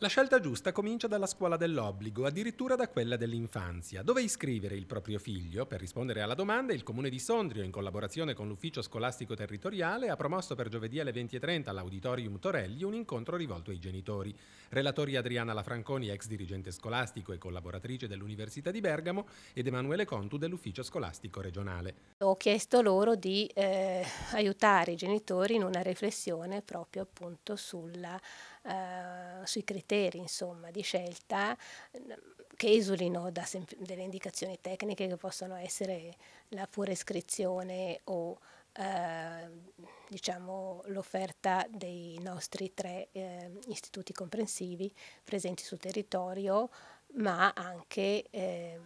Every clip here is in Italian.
La scelta giusta comincia dalla scuola dell'obbligo, addirittura da quella dell'infanzia. Dove iscrivere il proprio figlio? Per rispondere alla domanda, il Comune di Sondrio, in collaborazione con l'Ufficio Scolastico Territoriale, ha promosso per giovedì alle 20.30 all'Auditorium Torelli un incontro rivolto ai genitori. Relatori Adriana Lafranconi, ex dirigente scolastico e collaboratrice dell'Università di Bergamo, ed Emanuele Contu dell'Ufficio Scolastico Regionale. Ho chiesto loro di eh, aiutare i genitori in una riflessione proprio appunto sulla eh, sui criteri insomma, di scelta che esulino da delle indicazioni tecniche che possono essere la pura iscrizione o eh, diciamo, l'offerta dei nostri tre eh, istituti comprensivi presenti sul territorio, ma anche ehm,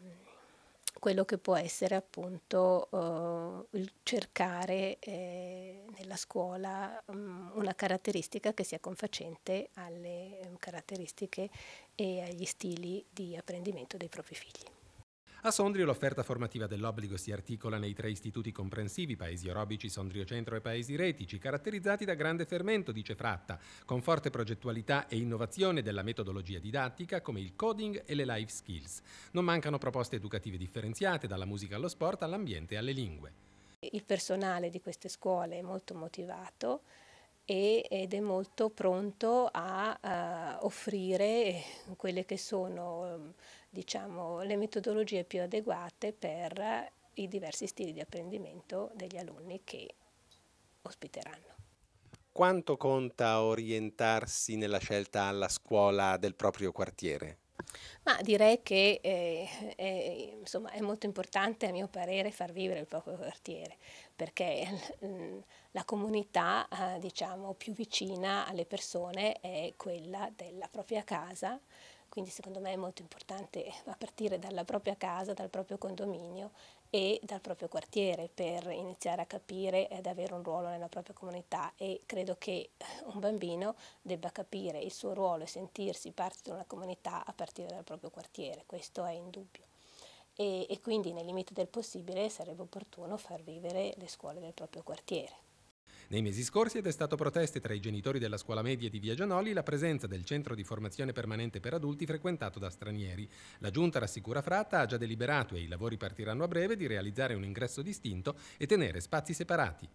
quello che può essere appunto eh, il cercare eh, nella scuola mh, mm, una caratteristica che sia confacente alle mh, eh, caratteristiche e agli stili di apprendimento dei propri figli. A Sondrio l'offerta formativa dell'obbligo si articola nei tre istituti comprensivi, Paesi Orobici, Sondrio Centro e Paesi Retici, caratterizzati da grande fermento, dice Fratta, con forte progettualità e innovazione della metodologia didattica come il coding e le life skills. Non mancano proposte educative differenziate, dalla musica allo sport, all'ambiente e alle lingue. Il personale di queste scuole è molto motivato, ed è molto pronto a uh, offrire quelle che sono diciamo, le metodologie più adeguate per i diversi stili di apprendimento degli alunni che ospiteranno. Quanto conta orientarsi nella scelta alla scuola del proprio quartiere? Ma direi che eh, è, insomma, è, molto importante, a mio parere, far vivere il proprio quartiere, perché mm, la comunità eh, diciamo, più vicina alle persone è quella della propria casa, quindi secondo me è molto importante a partire dalla propria casa, dal proprio condominio e dal proprio quartiere per iniziare a capire ed avere un ruolo nella propria comunità e credo che un bambino debba capire il suo ruolo e sentirsi parte di una comunità a partire partire dal proprio quartiere, questo è indubbio. E, e quindi nel limite del possibile sarebbe opportuno far vivere le scuole del proprio quartiere. Nei mesi scorsi ed è stato proteste tra i genitori della scuola media di Via Gianoli la presenza del centro di formazione permanente per adulti frequentato da stranieri. La giunta rassicura Fratta ha già deliberato e i lavori partiranno a breve di realizzare un ingresso distinto e tenere spazi separati.